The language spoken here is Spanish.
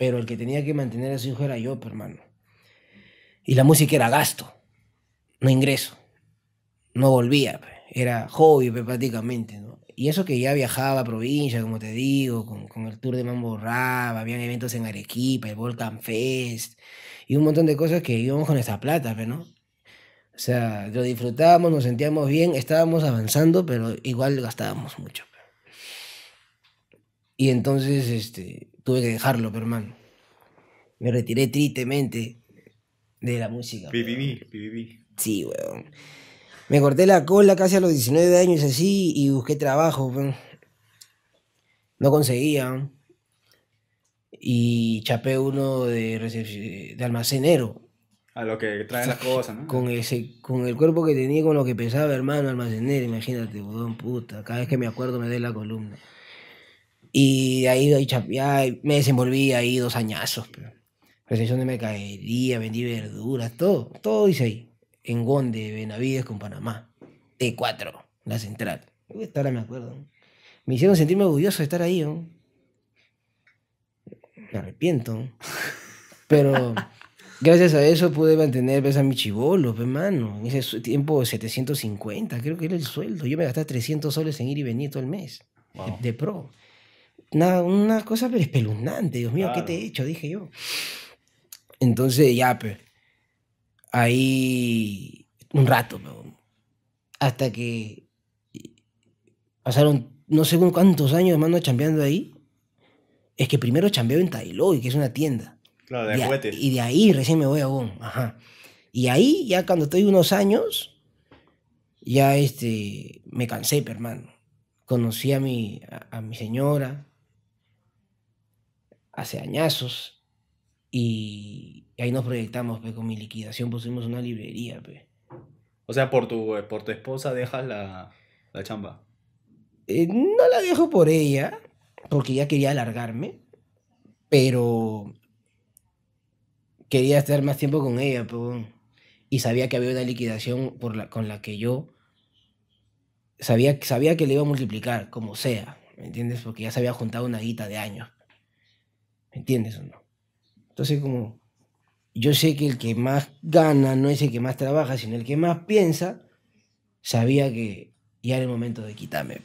Pero el que tenía que mantener a su hijo era yo, pues, hermano. Y la música era gasto, no ingreso. No volvía, pues, era hobby pues, prácticamente, ¿no? Y eso que ya viajaba a provincia, como te digo, con, el tour de Mambo Rap, habían eventos en Arequipa, el Volcan Fest, y un montón de cosas que íbamos con esta plata, ¿no? O sea, lo disfrutábamos, nos sentíamos bien, estábamos avanzando, pero igual gastábamos mucho. Y entonces este, tuve que dejarlo, pero hermano. Me retiré tristemente de la música. viví, viví. Sí, weón. Me corté la cola casi a los 19 años así y busqué trabajo, No conseguía. Y chapé uno de, de almacenero. A lo que traen las cosas, ¿no? Con, ese, con el cuerpo que tenía, con lo que pesaba, hermano, almacenero, imagínate, weón, puta. Cada vez que me acuerdo me dé la columna. Y de ahí me desenvolví ahí dos añazos. Pero. de mercadería, vendí verduras, todo, todo hice ahí. En Gonde, Benavides con Panamá. T4, la central. hasta ahora me acuerdo. Me hicieron sentirme orgulloso de estar ahí. Me arrepiento. Pero gracias a eso pude mantener pues, a mi chivolo, hermano. Pues, en ese tiempo 750, creo que era el sueldo. Yo me gastaba 300 soles en ir y venir todo el mes. De pro una, una cosa pero espeluznante. Dios mío, ¿qué te he hecho? Dije yo. Entonces, ya, pues. Ahí. Un rato, pero, pues, Hasta que. Pasaron no sé cuántos años, hermano, chambeando ahí. Es que primero chambeo en Tailoy, que es una tienda. Claro, de, juguetes. Y de ahí recién me voy a Bon. Ajá. Y ahí, ya cuando estoy unos años, ya este, me cansé, pues, hermano. Conocí a mi, a mi señora, hace añazos. Y ahí nos proyectamos, pues, con mi liquidación pusimos una librería, pues. O sea, por tu, eh, por tu esposa dejas la, chamba. Eh, no la dejo por ella, porque ya quería alargarme, pero quería estar más tiempo con ella, pues, y sabía que había una liquidación por con la que yo sabía, sabía que le iba a multiplicar, como sea, ¿me entiendes? Porque ya se había juntado una guita de años. ¿Me entiendes o no? Entonces, como yo sé que el que más gana no es el que más trabaja, sino el que más piensa, sabía que ya era el momento de quitarme.